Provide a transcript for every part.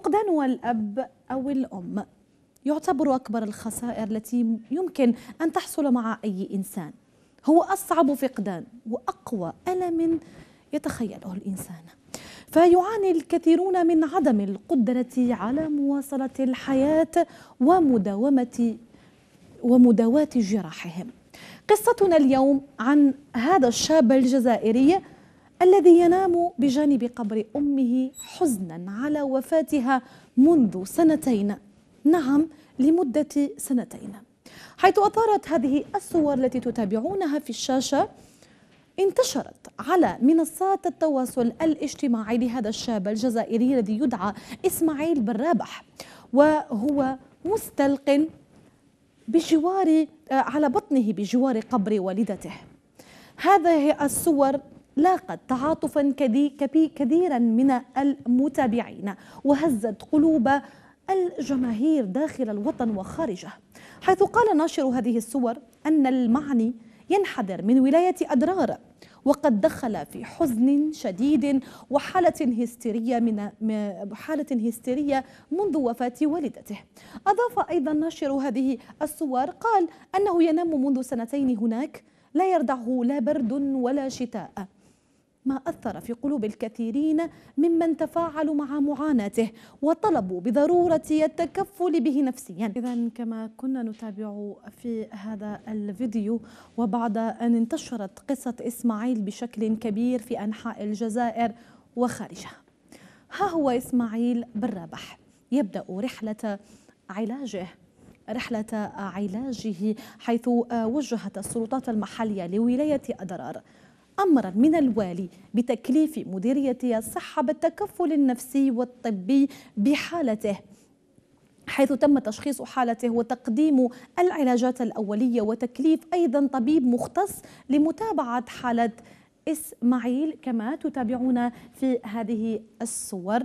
فقدان الأب أو الأم يعتبر أكبر الخسائر التي يمكن أن تحصل مع أي إنسان هو أصعب فقدان وأقوى ألم يتخيله الإنسان فيعاني الكثيرون من عدم القدرة على مواصلة الحياة ومداومة ومداواة جراحهم قصتنا اليوم عن هذا الشاب الجزائري الذي ينام بجانب قبر امه حزنا على وفاتها منذ سنتين نعم لمده سنتين حيث اثارت هذه الصور التي تتابعونها في الشاشه انتشرت على منصات التواصل الاجتماعي لهذا الشاب الجزائري الذي يدعى اسماعيل بن رابح وهو مستلق بجوار آه، على بطنه بجوار قبر والدته هذه الصور لاقت تعاطفا كبيرا من المتابعين وهزت قلوب الجماهير داخل الوطن وخارجه حيث قال ناشر هذه الصور أن المعني ينحدر من ولاية أدرار وقد دخل في حزن شديد وحالة هستيرية من حالة هستيرية منذ وفاة والدته. أضاف أيضا ناشر هذه الصور قال أنه ينام منذ سنتين هناك لا يردعه لا برد ولا شتاء ما أثر في قلوب الكثيرين ممن تفاعلوا مع معاناته وطلبوا بضرورة التكفل به نفسيا إذا كما كنا نتابع في هذا الفيديو وبعد أن انتشرت قصة إسماعيل بشكل كبير في أنحاء الجزائر وخارجها ها هو إسماعيل بالرابح يبدأ رحلة علاجه رحلة علاجه حيث آه، وجهت السلطات المحلية لولاية أدرار أمرا من الوالي بتكليف مديرية الصحة بالتكفل النفسي والطبي بحالته حيث تم تشخيص حالته وتقديم العلاجات الأولية وتكليف أيضا طبيب مختص لمتابعة حالة إسماعيل كما تتابعون في هذه الصور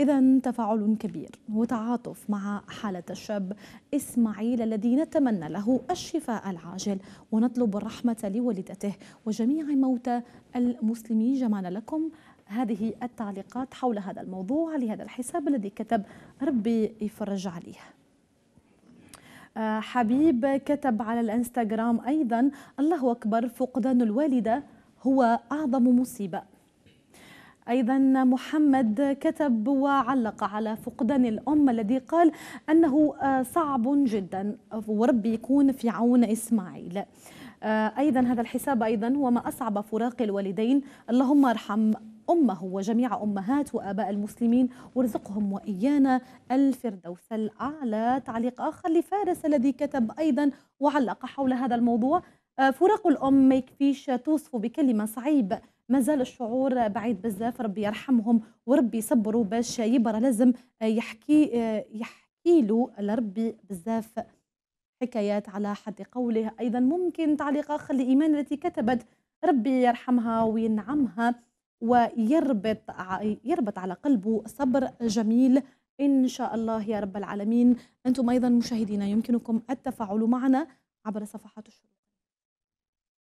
إذا تفاعل كبير وتعاطف مع حالة الشاب إسماعيل الذي نتمنى له الشفاء العاجل ونطلب الرحمة لوالدته وجميع موتى المسلمين جمعنا لكم هذه التعليقات حول هذا الموضوع لهذا الحساب الذي كتب ربي يفرج عليه آه، حبيب كتب على الانستغرام ايضا الله اكبر فقدان الوالده هو اعظم مصيبه أيضا محمد كتب وعلق على فقدان الأم الذي قال أنه آه، صعب جدا وربي يكون في عون إسماعيل آه، أيضا هذا الحساب أيضا وما أصعب فراق الوالدين اللهم ارحم أمه وجميع أمهات وآباء المسلمين وارزقهم وإيانا الفردوس الأعلى تعليق آخر لفارس الذي كتب أيضا وعلق حول هذا الموضوع آه، فراق الأم ما يكفيش توصف بكلمة صعيب ما زال الشعور بعيد بزاف ربي يرحمهم وربي يصبروا باش يبرى لازم آه، يحكي آه، يحكي له لربي بزاف حكايات على حد قوله ايضا ممكن تعليق اخر لايمان التي كتبت ربي يرحمها وينعمها ويربط يربط على قلبه صبر جميل ان شاء الله يا رب العالمين انتم ايضا مشاهدينا يمكنكم التفاعل معنا عبر صفحات الشروق